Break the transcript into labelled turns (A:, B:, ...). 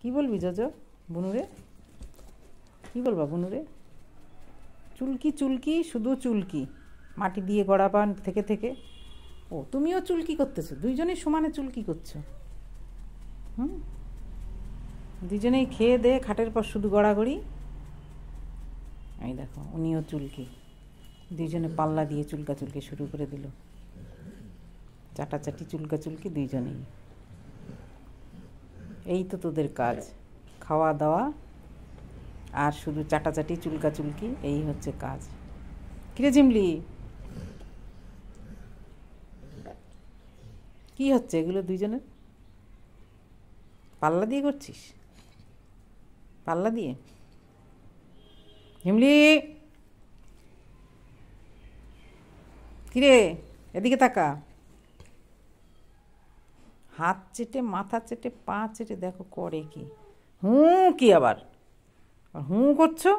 A: কি বলবি জজ বনুরে কি বলবা বনুরে চুলকি চুলকি শুধু চুলকি মাটি দিয়ে গড়া পান থেকে থেকে ও তুমিও চুলকি করতেছো দুইজনে সমানে চুলকি করছো হুম দুজনেই খেয়ে দে খাটের পর শুধু গড়াগড়ি এই দেখো উনিও চুলকি দুইজনে পাল্লা দিয়ে চুলকা চুলকে শুরু করে দিল চাটাচাটি চুলকা চুলকি দুইজনেই এই তো তোদের কাজ খাওয়া দাওয়া আর শুধু চাটাচাটি চুলকা চুলকি এই হচ্ছে কাজ কিরে জিমলি কি হচ্ছে এগুলো দুইজনের পাল্লা দিয়ে করছিস পাল্লা দিয়ে হিমলি কিরে এদিকে তাকা হাত চেটে মাথা চেটে পা চেটে দেখো করে কি হুঁ কি আবার হুঁ করছো